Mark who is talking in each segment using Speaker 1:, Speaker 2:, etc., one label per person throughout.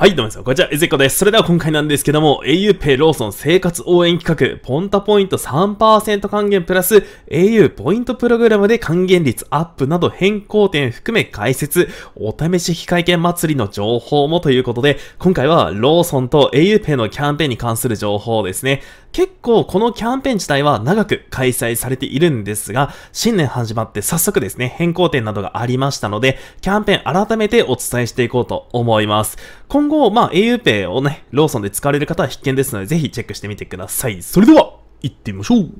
Speaker 1: はい、どうも皆さん、こんにちは、えずコこです。それでは今回なんですけども、auPay ローソン生活応援企画、ポンタポイント3%還元プラス、au ポイントプログラムで還元率アップなど変更点含め解説、お試し非会見祭りの情報もということで、今回はローソンと auPay のキャンペーンに関する情報ですね。結構このキャンペーン自体は長く開催されているんですが、新年始まって早速ですね、変更点などがありましたので、キャンペーン改めてお伝えしていこうと思います。今後、まあ a u p a をね、ローソンで使われる方は必見ですので、ぜひチェックしてみてください。それでは行ってみましょうい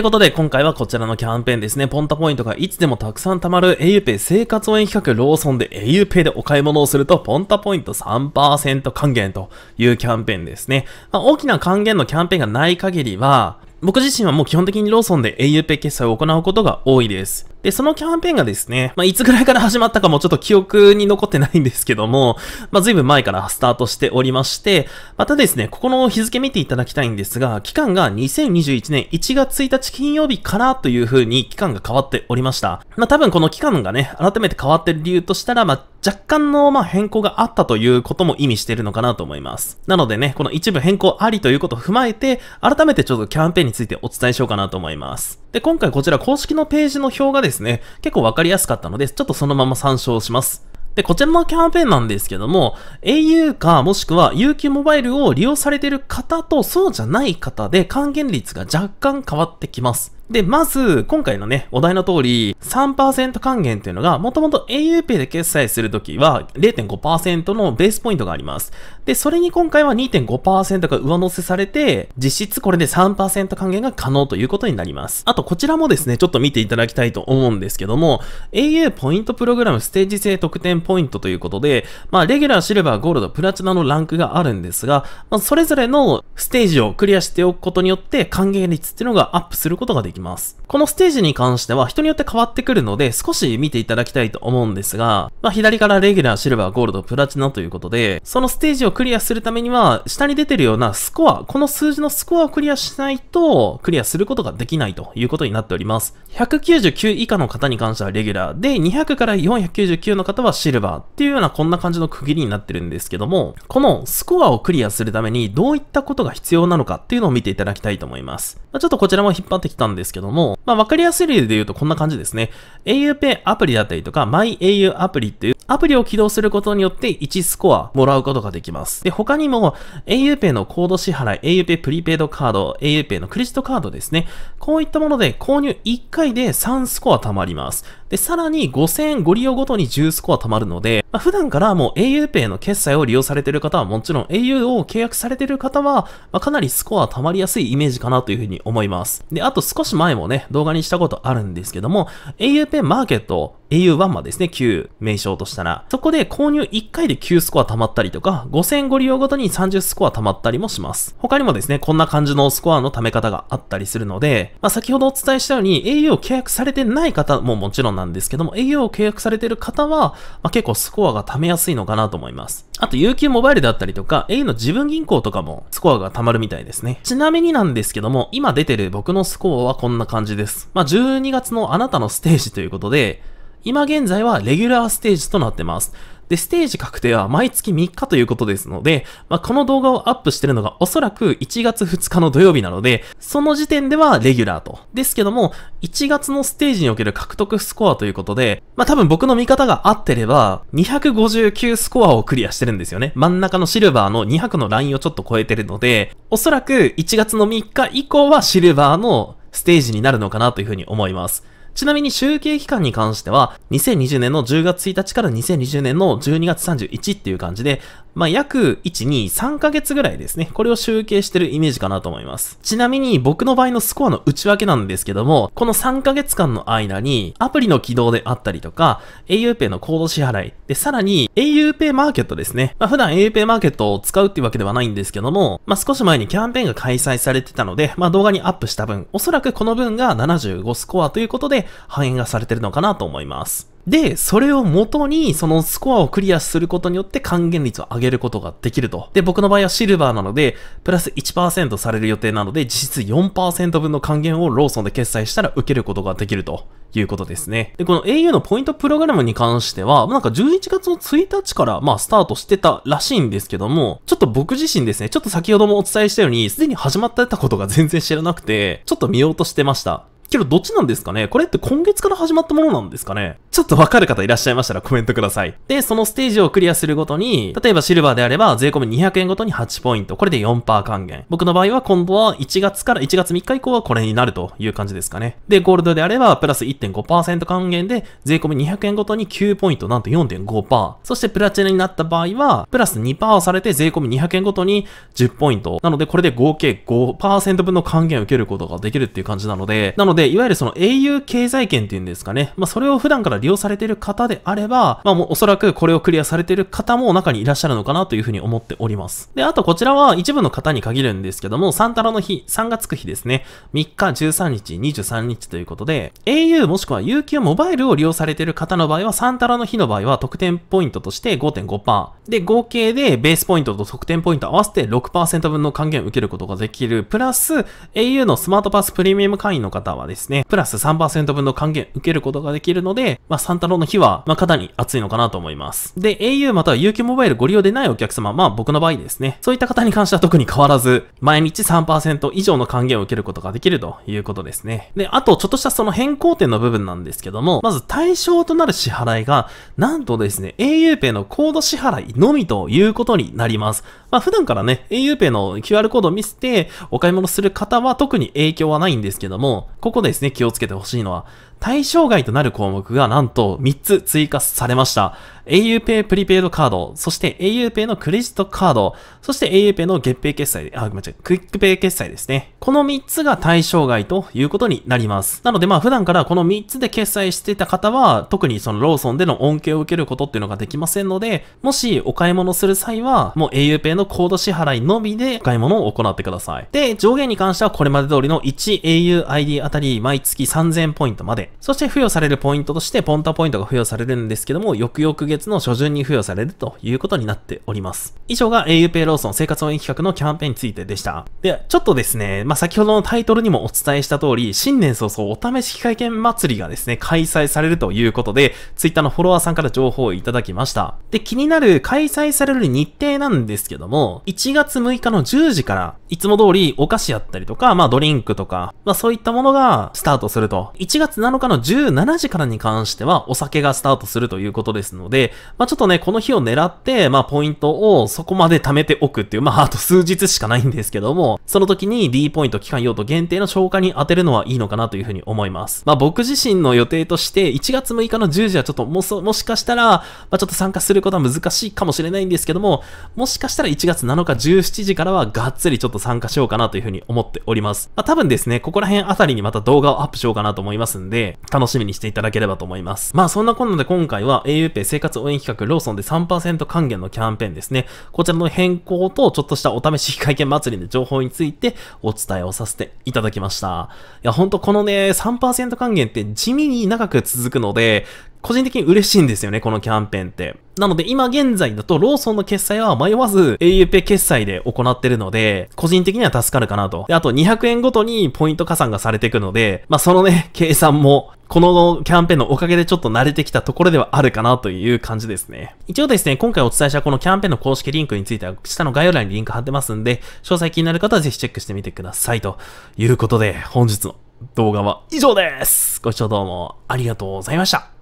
Speaker 1: うことで今回はこちらのキャンペーンですね。ポンタポイントがいつでもたくさん貯まる auPay 生活応援企画ローソンで auPay でお買い物をするとポンタポイント3%還元というキャンペーンですね。まあ、大きな還元のキャンペーンがない限りは、僕自身はもう基本的にローソンで auPay 決済を行うことが多いです。で、そのキャンペーンがですね、まあ、いつぐらいから始まったかもちょっと記憶に残ってないんですけども、まあ、随分前からスタートしておりまして、またですね、ここの日付見ていただきたいんですが、期間が2021年1月1日金曜日からという風に期間が変わっておりました。まあ、多分この期間がね、改めて変わってる理由としたら、まあ、若干の、ま、変更があったということも意味してるのかなと思います。なのでね、この一部変更ありということを踏まえて、改めてちょっとキャンペーンについてお伝えしようかなと思います。で、今回こちら公式のページの表がですね、結構わかりやすかったので、ちょっとそのまま参照します。で、こちらのキャンペーンなんですけども、au かもしくは UQ モバイルを利用されている方とそうじゃない方で還元率が若干変わってきます。で、まず、今回のね、お題の通り、3%還元というのが、もともと auPay で決済するときは、0.5%のベースポイントがあります。で、それに今回は2.5%が上乗せされて、実質これで3%還元が可能ということになります。あと、こちらもですね、ちょっと見ていただきたいと思うんですけども、au ポイントプログラムステージ制得点ポイントということで、まあ、レギュラー、シルバー、ゴールド、プラチナのランクがあるんですが、まあ、それぞれのステージをクリアしておくことによって、還元率っていうのがアップすることができます。ます。このステージに関しては人によって変わってくるので少し見ていただきたいと思うんですが、まあ、左からレギュラー、シルバー、ゴールド、プラチナということで、そのステージをクリアするためには下に出てるようなスコア、この数字のスコアをクリアしないとクリアすることができないということになっております。199以下の方に関してはレギュラーで、200から499の方はシルバーっていうようなこんな感じの区切りになってるんですけども、このスコアをクリアするためにどういったことが必要なのかっていうのを見ていただきたいと思います。まあ、ちょっとこちらも引っ張ってきたんですですけども、まあ、わかりやすい例で言うとこんな感じですね。auPay アプリだったりとか、myau アプリっていうアプリを起動することによって1スコアもらうことができます。で、他にも auPay のコード支払い、auPay プリペイドカード、auPay のクレジットカードですね。こういったもので購入1回で3スコア貯まります。で、さらに5000円ご利用ごとに10スコア貯まるので、まあ、普段からもう auPay の決済を利用されている方はもちろん au を契約されている方は、まあ、かなりスコア貯まりやすいイメージかなというふうに思います。で、あと少し前もね、動画にしたことあるんですけども、au ペンマーケット au1 までですね、9名称としたら、そこで購入1回で9スコア溜まったりとか、5000ご利用ごとに30スコア溜まったりもします。他にもですね、こんな感じのスコアの溜め方があったりするので、まあ、先ほどお伝えしたように au を契約されてない方ももちろんなんですけども、au を契約されてる方は、まあ、結構スコアが溜めやすいのかなと思います。あと UQ モバイルだったりとか、au の自分銀行とかもスコアが溜まるみたいですね。ちなみになんですけども、今出てる僕のスコアはこんな感じです。まあ、12月のあなたのステージということで、今現在はレギュラーステージとなってます。で、ステージ確定は毎月3日ということですので、まあ、この動画をアップしてるのがおそらく1月2日の土曜日なので、その時点ではレギュラーと。ですけども、1月のステージにおける獲得スコアということで、まあ、多分僕の見方が合ってれば、259スコアをクリアしてるんですよね。真ん中のシルバーの200のラインをちょっと超えてるので、おそらく1月の3日以降はシルバーのステージになるのかなというふうに思います。ちなみに集計期間に関しては、2020年の10月1日から2020年の12月31っていう感じで、まあ、約1、2、3ヶ月ぐらいですね。これを集計してるイメージかなと思います。ちなみに僕の場合のスコアの内訳なんですけども、この3ヶ月間の間にアプリの起動であったりとか、auPay のコード支払い、で、さらに auPay マーケットですね。まあ、普段 auPay マーケットを使うっていうわけではないんですけども、まあ、少し前にキャンペーンが開催されてたので、まあ、動画にアップした分、おそらくこの分が75スコアということで反映がされてるのかなと思います。で、それを元に、そのスコアをクリアすることによって還元率を上げることができると。で、僕の場合はシルバーなので、プラス1%される予定なので、実質4%分の還元をローソンで決済したら受けることができるということですね。で、この au のポイントプログラムに関しては、なんか11月の1日から、まあ、スタートしてたらしいんですけども、ちょっと僕自身ですね、ちょっと先ほどもお伝えしたように、すでに始まってたことが全然知らなくて、ちょっと見ようとしてました。けどどっちなんですかねこれって今月から始まったものなんですかねちょっとわかる方いらっしゃいましたらコメントください。で、そのステージをクリアするごとに、例えばシルバーであれば税込み200円ごとに8ポイント。これで4%還元。僕の場合は今度は1月から1月3日以降はこれになるという感じですかね。で、ゴールドであればプラス1.5%還元で税込み200円ごとに9ポイント、なんと4.5%。そしてプラチナになった場合は、プラス2%されて税込み200円ごとに10ポイント。なのでこれで合計5%分の還元を受けることができるっていう感じなので、なので、いわゆるその英雄経済圏っていうんですかね。まあ、それを普段から利用されている方であれば、まあもうおそらくこれをクリアされている方も中にいらっしゃるのかなというふうに思っております。で、あとこちらは一部の方に限るんですけども、サンタラの日、3月9日ですね。3日、13日、23日ということで、au もしくは UQ モバイルを利用されている方の場合は、サンタラの日の場合は得点ポイントとして5.5%。で、合計でベースポイントと得点ポイント合わせて6%分の還元を受けることができる。プラス、au のスマートパスプレミアム会員の方はですね、プラス3%分の還元受けることができるので、まあ、サンタロの日は、まあ、かなり暑いのかなと思います。で、au または UQ モバイルご利用でないお客様、まあ、僕の場合ですね、そういった方に関しては特に変わらず、毎日3%以上の還元を受けることができるということですね。で、あと、ちょっとしたその変更点の部分なんですけども、まず対象となる支払いが、なんとですね、auPay のコード支払いのみということになります。まあ、普段からね、auPay の QR コードを見せて、お買い物する方は特に影響はないんですけども、ここですね、気をつけてほしいのは、対象外となる項目がなんと3つ追加されました。aupay プリペイドカード、そして aupay のクレジットカード、そして aupay の月平決済、あ、ごめんなさい、クイックペイ決済ですね。この3つが対象外ということになります。なのでまあ普段からこの3つで決済してた方は、特にそのローソンでの恩恵を受けることっていうのができませんので、もしお買い物する際は、もう aupay のコード支払いのみでお買い物を行ってください。で、上限に関してはこれまで通りの 1auID あたり毎月3000ポイントまでそして付与されるポイントとしてポンタポイントが付与されるんですけども、翌々月の初旬に付与されるということになっております。以上が auPay ローソン生活応援企画のキャンペーンについてでした。で、ちょっとですね、まあ、先ほどのタイトルにもお伝えした通り、新年早々お試し機会券祭りがですね、開催されるということで、Twitter のフォロワーさんから情報をいただきました。で、気になる開催される日程なんですけども、1月6日の10時から、いつも通りお菓子やったりとか、まあドリンクとか、まあそういったものがスタートすると。1月7日の17時からに関してはお酒がスタートするということですので、まあ、ちょっとね、この日を狙って、まあ、ポイントをそこまで貯めておくっていう、まあ、あと数日しかないんですけども、その時に D ポイント期間用途限定の消化に当てるのはいいのかなというふうに思います。まあ、僕自身の予定として、1月6日の10時はちょっともそ、もしかしたら、まあ、ちょっと参加することは難しいかもしれないんですけども、もしかしたら1月7日17時からはがっつりちょっと参加しようかなというふうに思っております。まあ、多分ですね、ここら辺あたりにまた動画をアップしようかなと思いますんで、楽しみにしていただければと思います。まあそんなこんなで今回は auPay 生活応援企画ローソンで3%還元のキャンペーンですね。こちらの変更とちょっとしたお試し会見祭りの情報についてお伝えをさせていただきました。いやほんとこのね、3%還元って地味に長く続くので、個人的に嬉しいんですよね、このキャンペーンって。なので今現在だとローソンの決済は迷わず auPay 決済で行ってるので、個人的には助かるかなと。で、あと200円ごとにポイント加算がされていくので、まあそのね、計算もこのキャンペーンのおかげでちょっと慣れてきたところではあるかなという感じですね。一応ですね、今回お伝えしたこのキャンペーンの公式リンクについては、下の概要欄にリンク貼ってますんで、詳細気になる方はぜひチェックしてみてください。ということで、本日の動画は以上です。ご視聴どうもありがとうございました。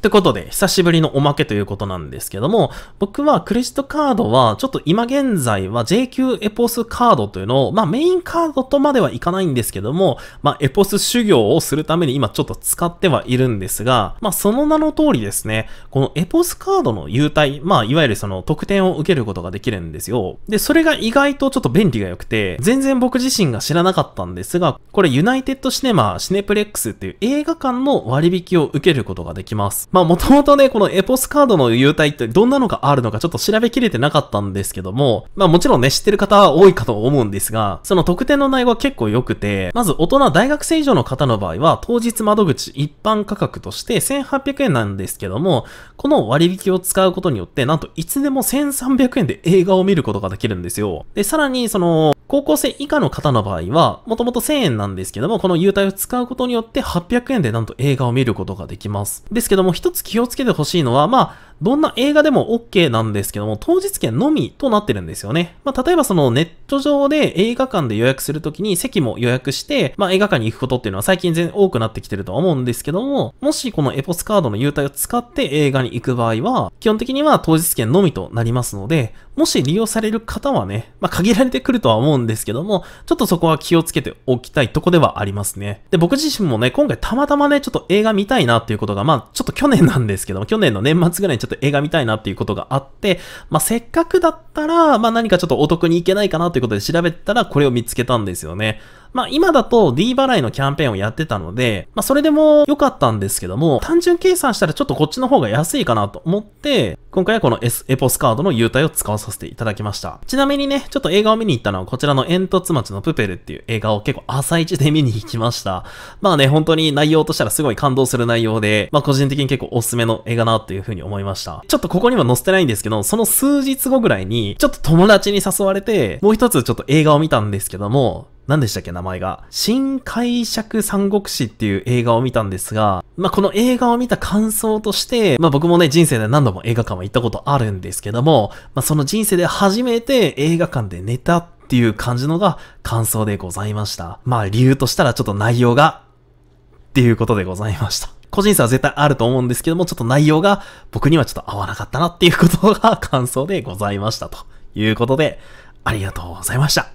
Speaker 1: ってことで、久しぶりのおまけということなんですけども、僕はクレジットカードは、ちょっと今現在は JQ エポスカードというのを、まあメインカードとまではいかないんですけども、まあエポス修行をするために今ちょっと使ってはいるんですが、まあその名の通りですね、このエポスカードの優待、まあいわゆるその特典を受けることができるんですよ。で、それが意外とちょっと便利が良くて、全然僕自身が知らなかったんですが、これユナイテッドシネマ、シネプレックスっていう映画館の割引を受けることができます。まあもともとね、このエポスカードの優待ってどんなのがあるのかちょっと調べきれてなかったんですけども、まあもちろんね、知ってる方は多いかと思うんですが、その特典の内容は結構良くて、まず大人大学生以上の方の場合は、当日窓口一般価格として1800円なんですけども、この割引を使うことによって、なんといつでも1300円で映画を見ることができるんですよ。で、さらにその、高校生以下の方の場合は、もともと1000円なんですけども、この優待を使うことによって800円でなんと映画を見ることができます。ですけども、一つ気をつけてほしいのは、まあ、どんな映画でも OK なんですけども、当日券のみとなってるんですよね。まあ、例えばそのネット上で映画館で予約するときに席も予約して、まあ、映画館に行くことっていうのは最近全然多くなってきてるとは思うんですけども、もしこのエポスカードの優待を使って映画に行く場合は、基本的には当日券のみとなりますので、もし利用される方はね、まあ、限られてくるとは思うんですけども、ちょっとそこは気をつけておきたいとこではありますね。で、僕自身もね、今回たまたまね、ちょっと映画見たいなっていうことが、まあ、ちょっと去年なんですけども、去年の年末ぐらいにちょっとょっと映画見たいなっていうことがあって、まあ、せっかくだったら、まあ、何かちょっとお得に行けないかなということで調べたら、これを見つけたんですよね。まあ今だと D 払いのキャンペーンをやってたので、まあそれでも良かったんですけども、単純計算したらちょっとこっちの方が安いかなと思って、今回はこの、S、エポスカードの優待を使わさせていただきました。ちなみにね、ちょっと映画を見に行ったのはこちらの煙突町のプペルっていう映画を結構朝一で見に行きました。まあね、本当に内容としたらすごい感動する内容で、まあ個人的に結構おすすめの映画なというふうに思いました。ちょっとここには載せてないんですけど、その数日後ぐらいに、ちょっと友達に誘われて、もう一つちょっと映画を見たんですけども、何でしたっけ名前が。新解釈三国志っていう映画を見たんですが、まあ、この映画を見た感想として、まあ、僕もね、人生で何度も映画館は行ったことあるんですけども、まあ、その人生で初めて映画館で寝たっていう感じのが感想でございました。まあ、理由としたらちょっと内容が、っていうことでございました。個人差は絶対あると思うんですけども、ちょっと内容が僕にはちょっと合わなかったなっていうことが感想でございましたということで、ありがとうございました。